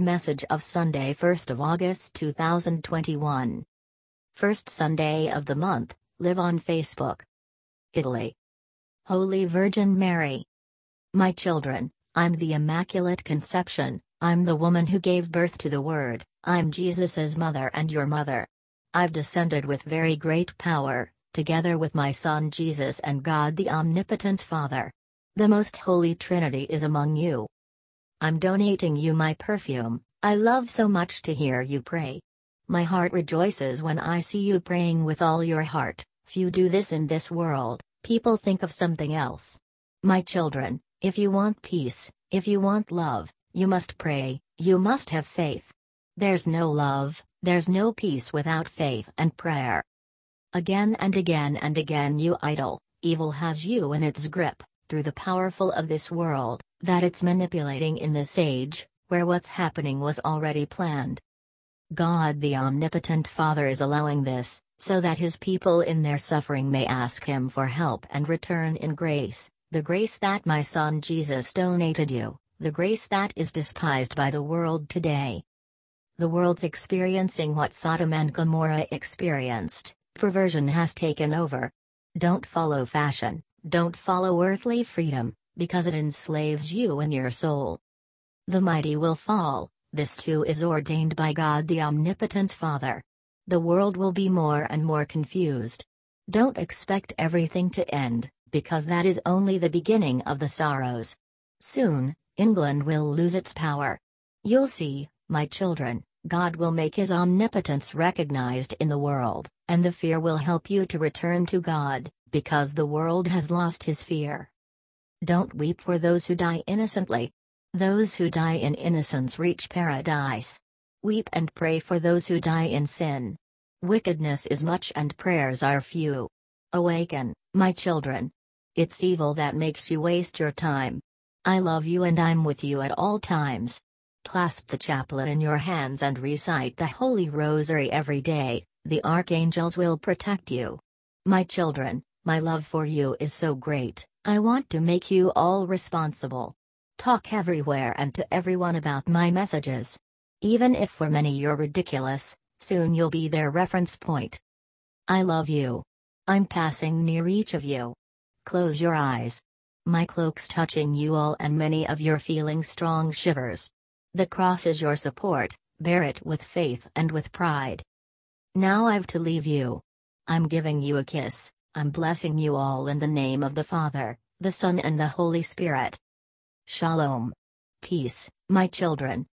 Message of Sunday 1st of August 2021 First Sunday of the month, live on Facebook. Italy. Holy Virgin Mary. My children, I'm the Immaculate Conception, I'm the woman who gave birth to the Word, I'm Jesus's mother and your mother. I've descended with very great power, together with my Son Jesus and God the Omnipotent Father. The Most Holy Trinity is among you. I'm donating you my perfume, I love so much to hear you pray. My heart rejoices when I see you praying with all your heart, few do this in this world, people think of something else. My children, if you want peace, if you want love, you must pray, you must have faith. There's no love, there's no peace without faith and prayer. Again and again and again you idle, evil has you in its grip, through the powerful of this world, that it's manipulating in this age, where what's happening was already planned. God the Omnipotent Father is allowing this, so that his people in their suffering may ask him for help and return in grace, the grace that my Son Jesus donated you, the grace that is despised by the world today. The world's experiencing what Sodom and Gomorrah experienced, perversion has taken over. Don't follow fashion, don't follow earthly freedom, because it enslaves you and your soul. The mighty will fall, this too is ordained by God the Omnipotent Father. The world will be more and more confused. Don't expect everything to end, because that is only the beginning of the sorrows. Soon, England will lose its power. You'll see, my children, God will make his omnipotence recognized in the world, and the fear will help you to return to God, because the world has lost his fear. Don't weep for those who die innocently. Those who die in innocence reach paradise. Weep and pray for those who die in sin. Wickedness is much and prayers are few. Awaken, my children. It's evil that makes you waste your time. I love you and I'm with you at all times. Clasp the chaplet in your hands and recite the Holy Rosary every day, the archangels will protect you. My children, my love for you is so great, I want to make you all responsible. Talk everywhere and to everyone about my messages. Even if for many you're ridiculous, soon you'll be their reference point. I love you. I'm passing near each of you. Close your eyes. My cloak's touching you all and many of you're feeling strong shivers. The cross is your support, bear it with faith and with pride. Now I've to leave you. I'm giving you a kiss. I'm blessing you all in the name of the Father, the Son, and the Holy Spirit. Shalom. Peace, my children.